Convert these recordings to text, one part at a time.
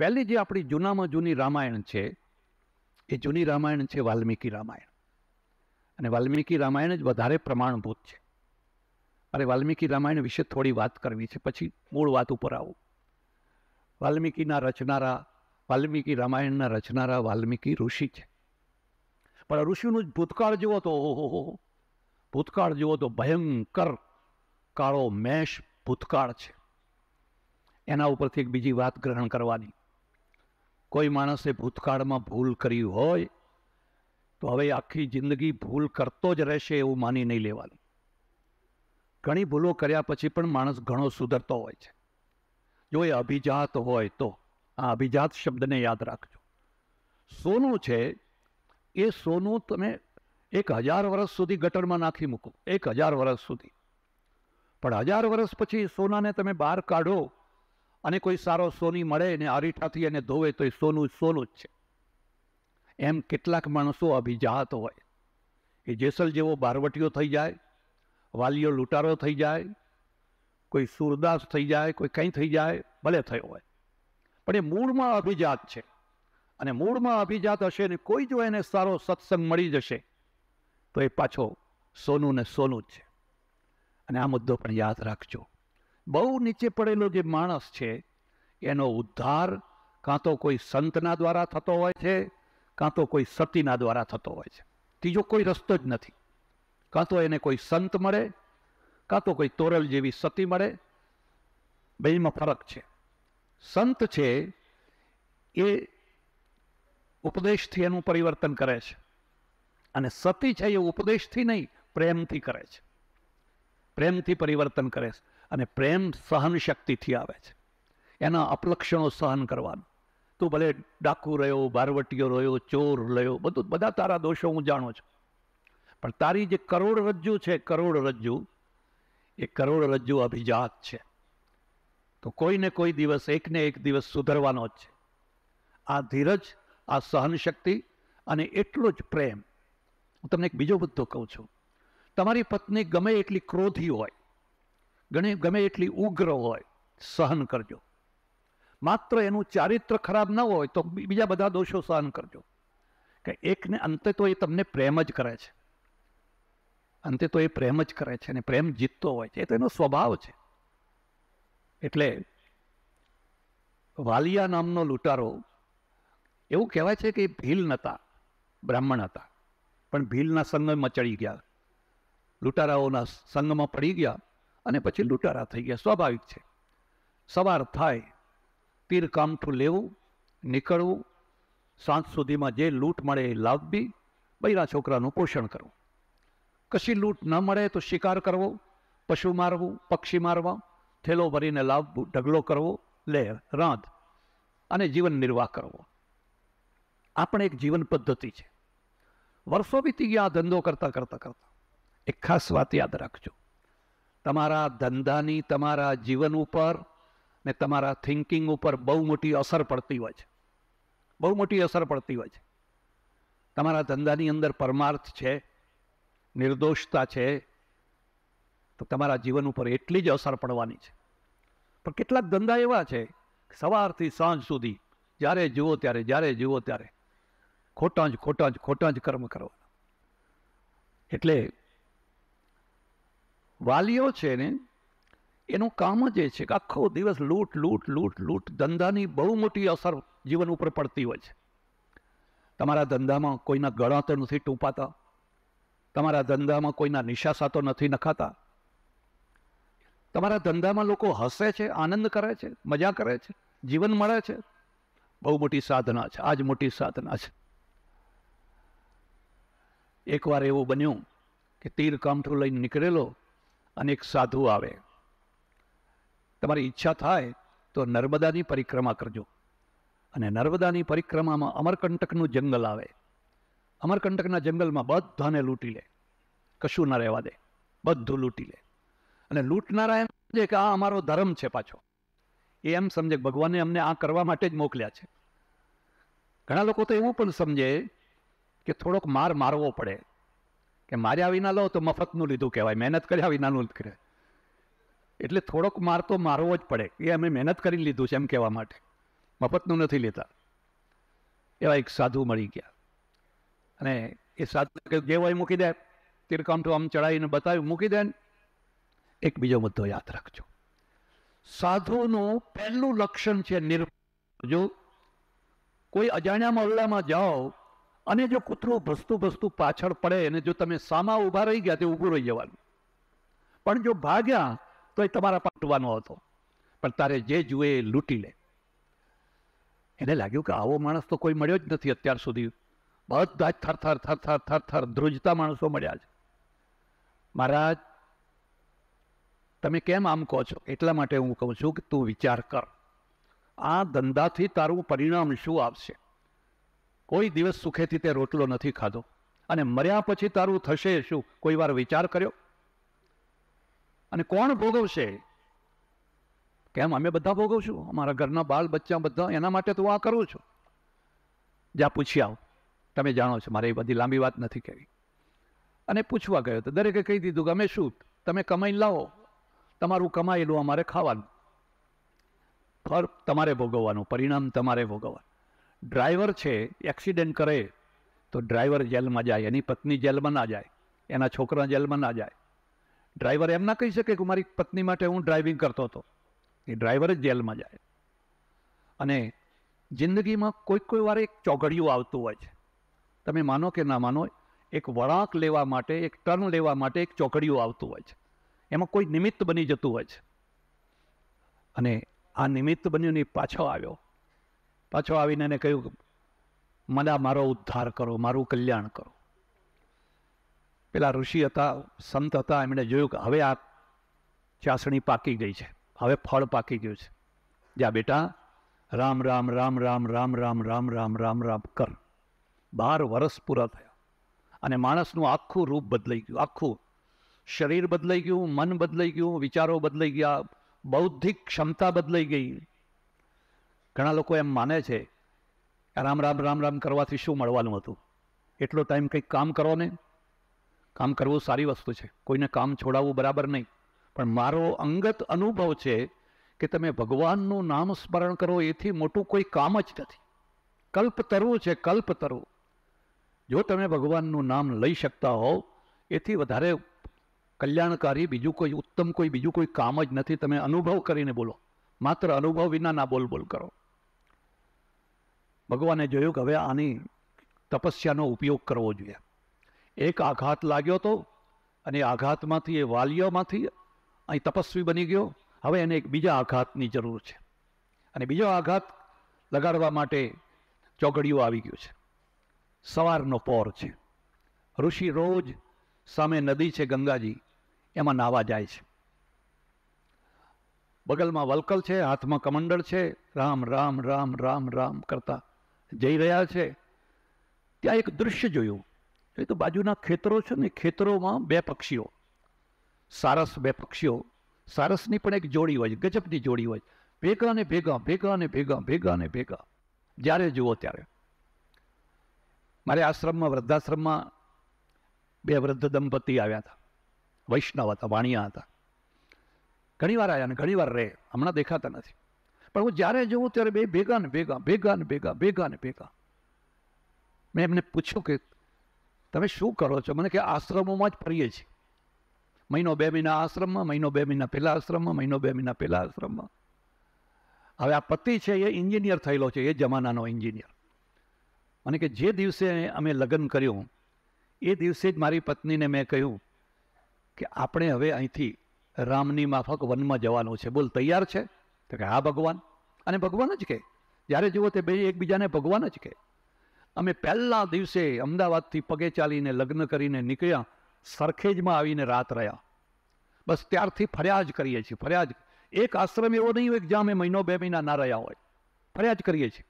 પહેલી જે આપણી જૂનામાં જૂની રામાયણ છે એ જૂની રામાયણ છે વાલ્મીકી રામાયણ અને વાલ્મીકી રામાયણ જ વધારે પ્રમાણભૂત છે અરે વાલ્મીકી રામાયણ વિશે થોડી વાત કરવી છે પછી મૂળ વાત ઉપર આવું વાલ્મીકીના રચનારા વાલ્મીકી રામાયણના રચનારા વાલ્મીકી ઋષિ છે પણ ઋષિનું જ ભૂતકાળ જુઓ તો ઓહો ભૂતકાળ જુઓ તો ભયંકર કાળો મેષ ભૂતકાળ છે એના ઉપરથી એક બીજી વાત ગ્રહણ કરવાની કોઈ માણસે ભૂતકાળમાં ભૂલ કરી હોય તો હવે આખી જિંદગી ભૂલ કરતો જ રહેશે એવું માની નહીં લેવાની ઘણી ભૂલો કર્યા પછી પણ માણસ ઘણો સુધરતો હોય છે જો એ અભિજાત હોય તો આ અભિજાત શબ્દને યાદ રાખજો સોનું છે એ સોનું તમે એક હજાર વર્ષ સુધી ગટરમાં નાખી મૂકો એક હજાર વર્ષ સુધી પણ હજાર વર્ષ પછી સોનાને તમે બહાર કાઢો અને કોઈ સારો સોની મળે એને અરીઠાથી એને ધોવે તો એ સોનું સોનું જ છે એમ કેટલાક માણસો અભિજાત હોય એ જેસલ જેવો બારવટીઓ થઈ જાય વાલીઓ લૂંટારો થઈ જાય કોઈ સુરદાસ થઈ જાય કોઈ કંઈ થઈ જાય ભલે થયો હોય પણ એ મૂળમાં અભિજાત છે અને મૂળમાં અભિજાત હશે ને કોઈ જો એને સારો સત્સંગ મળી જશે તો એ પાછો સોનું ને સોનું જ છે અને આ મુદ્દો પણ યાદ રાખજો બહુ નીચે પડેલો જે માણસ છે એનો ઉદ્ધાર કાં તો કોઈ સંતના દ્વારા થતો હોય છે કાં તો કોઈ સતીના દ્વારા થતો હોય છે ત્રીજો કોઈ રસ્તો જ નથી કાં તો એને કોઈ સંત મળે કાં તો કોઈ તોરલ જેવી સતી મળે બેમાં ફરક છે સંત છે એ ઉપદેશથી એનું પરિવર્તન કરે છે અને સતી છે એ ઉપદેશથી નહીં પ્રેમથી કરે છે પ્રેમથી પરિવર્તન કરે છે અને પ્રેમ સહનશક્તિથી આવે છે એના અપલક્ષણો સહન કરવાનું તું ભલે ડાકુ રહ્યો બારવટીઓ રહ્યો ચોર રહ્યો બધું બધા તારા દોષો હું જાણું છું પણ તારી જે કરોડરજ્જુ છે કરોડરજ્જુ એ કરોડરજ્જુ અભિજાત છે તો કોઈને કોઈ દિવસ એકને એક દિવસ સુધરવાનો જ છે આ ધીરજ આ સહનશક્તિ અને એટલો જ પ્રેમ હું તમને એક બીજો બધો કહું છું તમારી પત્ની ગમે એટલી ક્રોધી હોય ગણી ગમે એટલી ઉગ્ર હોય સહન કરજો માત્ર એનું ચારિત્ર ખરાબ ન હોય તો બીજા બધા દોષો સહન કરજો કે એકને અંતે તો એ તમને પ્રેમ જ કરે છે અંતે તો એ પ્રેમ જ કરે છે અને પ્રેમ જીતતો હોય છે એ તો એનો સ્વભાવ છે એટલે વાલિયા નામનો લૂંટારો એવું કહેવાય છે કે ભીલ નહોતા બ્રાહ્મણ હતા પણ ભીલના સંગમાં ચડી ગયા લૂંટારાઓના સંગમાં પડી ગયા અને પછી લૂંટારા થઈ ગયા સ્વાભાવિક છે સવાર થાય પીર કામઠું લેવું નીકળવું સાંજ સુધીમાં જે લૂંટ મળે એ લાવવી બૈરા છોકરાનું પોષણ કરવું કશી લૂંટ ન મળે તો શિકાર કરવો પશુ મારવું પક્ષી મારવા થેલો ભરીને લાવવું ઢગલો કરવો લે રાંધ અને જીવન નિર્વાહ કરવો આ પણ એક જીવન પદ્ધતિ છે વર્ષો વીતી ગયા ધંધો કરતાં કરતાં કરતાં એક ખાસ વાત યાદ રાખજો તમારા ધંધાની તમારા જીવન ઉપર ને તમારા થિંકિંગ ઉપર બહુ મોટી અસર પડતી હોય છે બહુ મોટી અસર પડતી હોય છે તમારા ધંધાની અંદર પરમાર્થ છે નિર્દોષતા છે તો તમારા જીવન ઉપર એટલી જ અસર પડવાની છે પણ કેટલાક ધંધા એવા છે સવારથી સાંજ સુધી જ્યારે જુઓ ત્યારે જ્યારે જુઓ ત્યારે ખોટા જ ખોટા જ ખોટા જ કર્મ કરવાના એટલે વાલીઓ છે ને એનું કામ જ એ છે કે આખો દિવસ લૂંટ લૂંટ લૂંટ લૂંટ ધંધાની બહુ મોટી અસર જીવન ઉપર પડતી હોય છે તમારા ધંધામાં કોઈના ગળા તો નથી ટૂંપાતા તમારા ધંધામાં કોઈના નિશાસા તો નથી નખાતા તમારા ધંધામાં લોકો હસે છે આનંદ કરે છે મજા કરે છે જીવન મળે છે બહુ મોટી સાધના છે આજ મોટી સાધના છે એકવાર એવું બન્યું કે તીર કામઠું લઈને નીકળેલો અને એક સાધુ આવે તમારી ઈચ્છા થાય તો નર્મદાની પરિક્રમા કરજો અને નર્મદાની પરિક્રમામાં અમરકંટકનું જંગલ આવે અમરકંટકના જંગલમાં બધાને લૂંટી લે કશું ના રહેવા દે બધું લૂંટી લે અને લૂંટનારા એમ સમજે કે આ અમારો ધર્મ છે પાછો એ એમ સમજે ભગવાને અમને આ કરવા માટે જ મોકલ્યા છે ઘણા લોકો તો એવું પણ સમજે કે થોડોક માર મારવો પડે કે માર્યા વિના લો તો મફતનું લીધું કહેવાય મહેનત કર્યા વિનાનું કરે એટલે થોડોક માર તો મારવો જ પડે એ અમે મહેનત કરી લીધું છે એમ કહેવા માટે મફતનું નથી લેતા એવા એક સાધુ મળી ગયા અને એ સાધુ જે હોય મૂકી દે તિરકામઠું આમ ચડાવીને બતાવ્યું મૂકી દે એક બીજો મુદ્દો યાદ રાખજો સાધુનું પહેલું લક્ષણ છે નિર્ભર જો કોઈ અજાણ્યા મહોલ્લામાં જાઓ અને જો કૂતરો ભસતું ભસતું પાછળ પડે અને જો તમે સામા ઊભા રહી ગયા તે ઊભું રહી જવાનું પણ જો ભાગ્યા તો એ તમારા પાટવાનો હતો પણ તારે જે જુએ એ લૂંટી લે એને લાગ્યું કે આવો માણસ તો કોઈ મળ્યો જ નથી અત્યાર સુધી બધા જ થરથર થરથર થરથર ધ્રુજતા માણસો મળ્યા છે મહારાજ તમે કેમ આમ કહો છો એટલા માટે હું કહું છું કે તું વિચાર કર આ ધંધાથી તારું પરિણામ શું આવશે કોઈ દિવસ સુખેથી તે રોટલો નથી ખાધો અને મર્યા પછી તારું થશે શું કોઈ વાર વિચાર કર્યો અને કોણ ભોગવશે કેમ અમે બધા ભોગવશું અમારા ઘરના બાળ બચ્ચા બધા એના માટે તો આ કરું છું જ્યાં પૂછી આવો તમે જાણો છો મારે એ બધી લાંબી વાત નથી કહેવી અને પૂછવા ગયો તો દરેકે કહી દીધું કે અમે શું તમે કમાઈ લાવો તમારું કમાયેલું અમારે ખાવાનું ફર તમારે ભોગવવાનું પરિણામ તમારે ભોગવવાનું ડ્રાઈવર છે એક્સિડન્ટ કરે તો ડ્રાઈવર જેલમાં જાય એની પત્ની જેલમાં ના જાય એના છોકરા જેલમાં ના જાય ડ્રાઈવર એમ ના કહી શકે કે મારી પત્ની માટે હું ડ્રાઇવિંગ કરતો હતો એ ડ્રાઈવર જ જેલમાં જાય અને જિંદગીમાં કોઈક કોઈ વાર એક ચોઘડિયું આવતું હોય છે તમે માનો કે ના માનો એક વળાંક લેવા માટે એક ટર્ન લેવા માટે એક ચોકડિયું આવતું હોય છે એમાં કોઈ નિમિત્ત બની જતું હોય છે અને આ નિમિત્ત બન્યું ને પાછો આવ્યો પાછો આવીને એને કહ્યું મને મારો ઉદ્ધાર કરો મારું કલ્યાણ કરો પેલા ઋષિ હતા સંત હતા એમણે જોયું કે હવે આ ચાસણી પાકી ગઈ છે હવે ફળ પાકી ગયું છે જા બેટા રામ રામ રામ રામ રામ રામ રામ રામ રામ રામ કર બાર વર્ષ પૂરા થયા અને માણસનું આખું રૂપ બદલાઈ ગયું આખું શરીર બદલાઈ ગયું મન બદલાઈ ગયું વિચારો બદલાઈ ગયા બૌદ્ધિક ક્ષમતા બદલાઈ ગઈ ઘણા લોકો એમ માને છે રામ રામ રામ રામ કરવાથી શું મળવાનું હતું એટલો ટાઈમ કંઈક કામ કરો ને કામ કરવું સારી વસ્તુ છે કોઈને કામ છોડાવવું બરાબર નહીં પણ મારો અંગત અનુભવ છે કે તમે ભગવાનનું નામ સ્મરણ કરો એથી મોટું કોઈ કામ જ નથી કલ્પ તરવું છે કલ્પ તરવું જો તમે ભગવાનનું નામ લઈ શકતા હોવ એથી વધારે કલ્યાણકારી બીજું કોઈ ઉત્તમ કોઈ બીજું કોઈ કામ જ નથી તમે અનુભવ કરીને બોલો માત્ર અનુભવ વિના ના બોલ બોલ કરો ભગવાને જોયું કે હવે આની તપસ્યાનો ઉપયોગ કરવો જોઈએ એક આઘાત લાગ્યો હતો અને આઘાતમાંથી એ વાલીઓમાંથી અહીં તપસ્વી બની ગયો હવે એને એક બીજા આઘાતની જરૂર છે અને બીજો આઘાત લગાડવા માટે ચોગડિયું આવી ગયું છે સવારનો પોર છે ઋષિ રોજ સામે નદી છે ગંગાજી એમાં નાવા જાય છે બગલમાં વલકલ છે હાથમાં કમંડળ છે રામ રામ રામ રામ રામ કરતા જઈ રહ્યા છે ત્યાં એક દૃશ્ય જોયું એ તો બાજુના ખેતરો છે ને ખેતરોમાં બે પક્ષીઓ સારસ બે પક્ષીઓ સારસની પણ એક જોડી હોય ગજબની જોડી હોય ભેગા ને ભેગા ભેગા ને ભેગા ભેગા ને ભેગા જ્યારે જુઓ ત્યારે મારે આશ્રમમાં વૃદ્ધાશ્રમમાં બે વૃદ્ધ દંપતી આવ્યા હતા વૈષ્ણવ હતા વાણિયા હતા ઘણીવાર આવ્યા ને ઘણીવાર રહે હમણાં દેખાતા નથી પણ હું જ્યારે જોઉં ત્યારે બે ભેગા ને ભેગા ભેગા ને ભેગા ભેગા ને ભેગા મેં એમને પૂછ્યું કે તમે શું કરો છો મને કે આશ્રમોમાં જ ફરીએ છીએ મહિનો બે મહિના આશ્રમમાં મહિનો બે મહિના પહેલા આશ્રમમાં મહિનો બે મહિના પહેલા આશ્રમમાં હવે આ પતિ છે એ એન્જિનિયર થયેલો છે એ જમાનાનો એન્જિનિયર અને કે જે દિવસે અમે લગ્ન કર્યું એ દિવસે જ મારી પત્નીને મેં કહ્યું કે આપણે હવે અહીંથી રામની માફક વનમાં જવાનું છે બોલ તૈયાર છે તો કે હા ભગવાન અને ભગવાન જ કહે જ્યારે જુઓ તે બે એકબીજાને ભગવાન જ કહે અમે પહેલા દિવસે અમદાવાદથી પગે ચાલીને લગ્ન કરીને નીકળ્યા સરખેજમાં આવીને રાત રહ્યા બસ ત્યારથી ફર્યા જ કરીએ છીએ ફર્યા જ એક આશ્રમ એવો નહીં હોય કે જ્યાં અમે મહિનો બે મહિના ના રહ્યા હોય ફર્યા જ કરીએ છીએ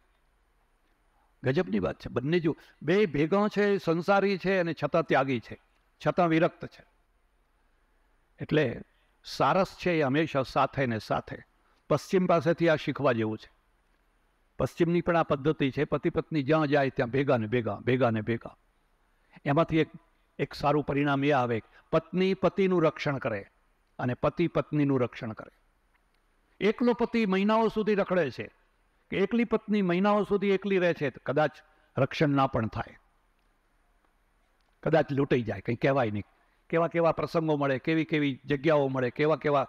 ગજબની વાત છે બંને જો બે ભેગા છે સંસારી છે અને છતાં ત્યાગી છે છતાં વિરક્ત છે એટલે સારસ છે એ હંમેશા સાથે ને સાથે પશ્ચિમ પાસેથી આ શીખવા જેવું છે પશ્ચિમની પણ આ પદ્ધતિ છે પતિ પત્ની જ્યાં જાય ત્યાં ભેગા ને ભેગા ભેગા ને ભેગા એમાંથી એક એક સારું પરિણામ એ આવે પત્ની પતિનું રક્ષણ કરે અને પતિ પત્નીનું રક્ષણ કરે એકલો પતિ મહિનાઓ સુધી રખડે છે કે એકલી પત્ની મહિનાઓ સુધી એકલી રહે છે કદાચ રક્ષણ ના પણ થાય કદાચ લૂંટાઈ જાય કંઈ કહેવાય નહીં કેવા કેવા પ્રસંગો મળે કેવી કેવી જગ્યાઓ મળે કેવા કેવા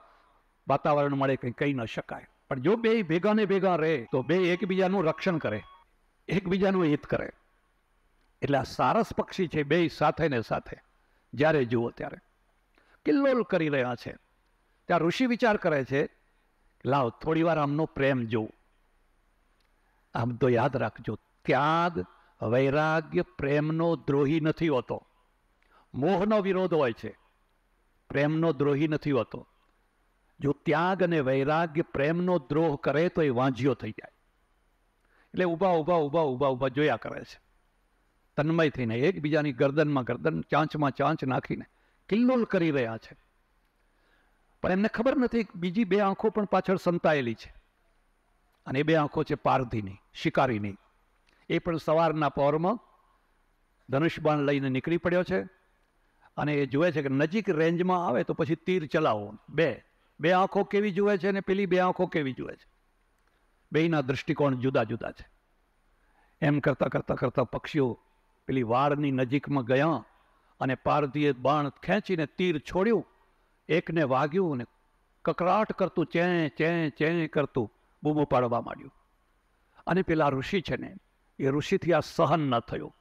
વાતાવરણ મળે કંઈ કહી ન શકાય પણ જો બે ભેગા ને ભેગા રહે તો બે એકબીજાનું રક્ષણ કરે એકબીજાનું હિત કરે એટલે આ સારસ પક્ષી છે બે સાથે ને સાથે જ્યારે જુઓ ત્યારે કિલ્લોલ કરી રહ્યા છે ત્યાં ઋષિ વિચાર કરે છે લાવ થોડી વાર આમનો પ્રેમ જોઉં આમ તો યાદ રાખજો ત્યાગ વૈરાગ્ય પ્રેમનો દ્રોહી નથી હોતો મોહનો વિરોધ હોય છે પ્રેમનો દ્રોહી નથી હોતો જો ત્યાગ અને વૈરાગ્ય પ્રેમનો દ્રોહ કરે તો એ વાંઝીઓ થઈ જાય એટલે ઊભા ઊભા ઊભા ઊભા ઊભા જોયા કરે છે તન્મય થઈને એકબીજાની ગરદનમાં ગરદન ચાંચમાં ચાંચ નાખીને કિલ્લોલ કરી રહ્યા છે પણ એમને ખબર નથી બીજી બે આંખો પણ પાછળ સંતાયેલી છે અને એ બે આંખો છે પારધીની શિકારીની એ પણ સવારના પહોરમાં ધનુષબાણ લઈને નીકળી પડ્યો છે અને એ જુએ છે કે નજીક રેન્જમાં આવે તો પછી તીર ચલાવો બે બે આંખો કેવી જુએ છે અને પેલી બે આંખો કેવી જુએ છે બેયના દૃષ્ટિકોણ જુદા જુદા છે એમ કરતાં કરતાં કરતાં પક્ષીઓ પેલી વાળની નજીકમાં ગયા અને પારધીએ બાણ ખેંચીને તીર છોડ્યું એકને વાગ્યું અને કકરાટ કરતું ચે ચે ચે કરતું બૂમો પાડવા માંડ્યું અને પેલા ઋષિ છે ને એ ઋષિથી આ સહન ન થયું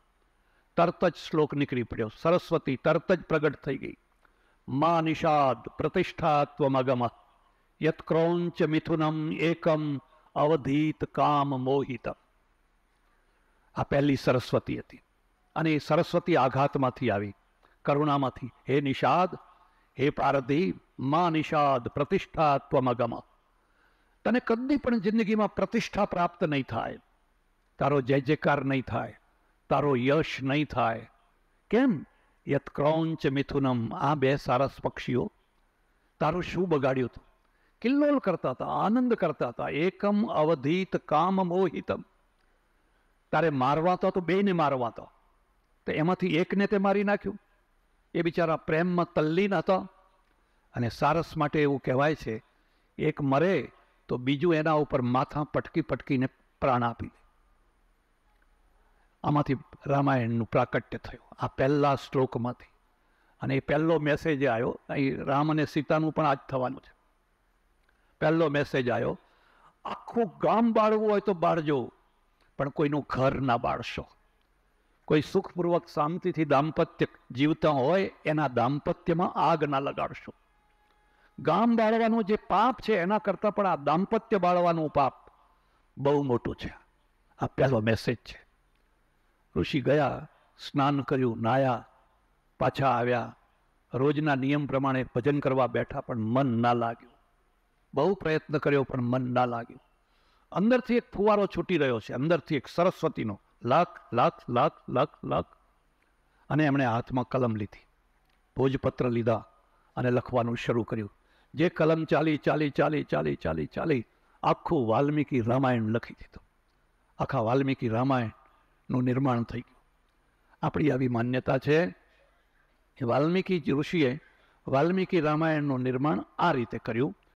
તરત જ શ્લોક નીકળી પડ્યો સરસ્વતી તરત જ પ્રગટ થઈ ગઈ મા નિષાદ પ્રતિષ્ઠાત્વમગમ યત્ક્રૌંચ મિથુનમ એકમ અવધીત કામ મોહિત આ પહેલી સરસ્વતી હતી અને એ સરસ્વતી આઘાતમાંથી આવી કરુણામાંથી હે નિષાદ હે પારધી મા નિષાદ પ્રતિષ્ઠાત્વમગમ તને કદી પણ જિંદગીમાં પ્રતિષ્ઠા પ્રાપ્ત નહીં થાય તારો જય જયકાર નહીં થાય તારો યશ નહીં થાય કેમ યત ક્રૌંચ મિથુનમ આ બે સારસ પક્ષીઓ તારું શું બગાડ્યું હતું કિલ્લોલ કરતા હતા આનંદ કરતા હતા એકમ અવધિત કામ મોહિતમ તારે મારવા તો બેને મારવા હતા તો એમાંથી એકને તે મારી નાખ્યું એ બિચારા પ્રેમમાં તલ્લીન હતા અને સારસ માટે એવું કહેવાય છે એક મરે તો બીજું એના ઉપર માથા પટકી પટકીને પ્રાણ આપી દે આમાંથી રામાયણનું પ્રાકટ્ય થયું આ પહેલા શ્લોકમાંથી અને એ પહેલો મેસેજ આવ્યો અહીં રામ અને સીતાનું પણ આજ થવાનું છે પહેલો મેસેજ આવ્યો આખું ગામ બાળવું હોય તો બાળજો પણ કોઈનું ઘર ના બાળશો કોઈ સુખપૂર્વક શાંતિથી દાંપત્ય જીવતા હોય એના દાંપત્યમાં આગ ના લગાડશો ગામ બાળવાનું જે પાપ છે એના કરતાં પણ આ દાંપત્ય બાળવાનું પાપ બહુ મોટું છે આ પહેલો મેસેજ છે ઋષિ ગયા સ્નાન કર્યું નાયા પાછા આવ્યા રોજના નિયમ પ્રમાણે ભજન કરવા બેઠા પણ મન ના લાગ્યું બહુ પ્રયત્ન કર્યો પણ મન ના લાગ્યું અંદરથી એક ફુવારો છૂટી રહ્યો છે અંદરથી એક સરસ્વતીનો લાખ લાખ લાખ લાખ લાખ અને એમણે હાથમાં કલમ લીધી ભોજપત્ર લીધા અને લખવાનું શરૂ કર્યું જે કલમ ચાલી ચાલી ચાલી ચાલી ચાલી ચાલી આખું વાલ્મીકી રામાયણ લખી દીધું આખા વાલ્મીકી રામાયણ નું નિર્માણ થઈ ગયું આપણી આવી માન્યતા છે કે વાલ્મીકી ઋષિએ વાલ્મીકી રામાયણનું નિર્માણ આ રીતે કર્યું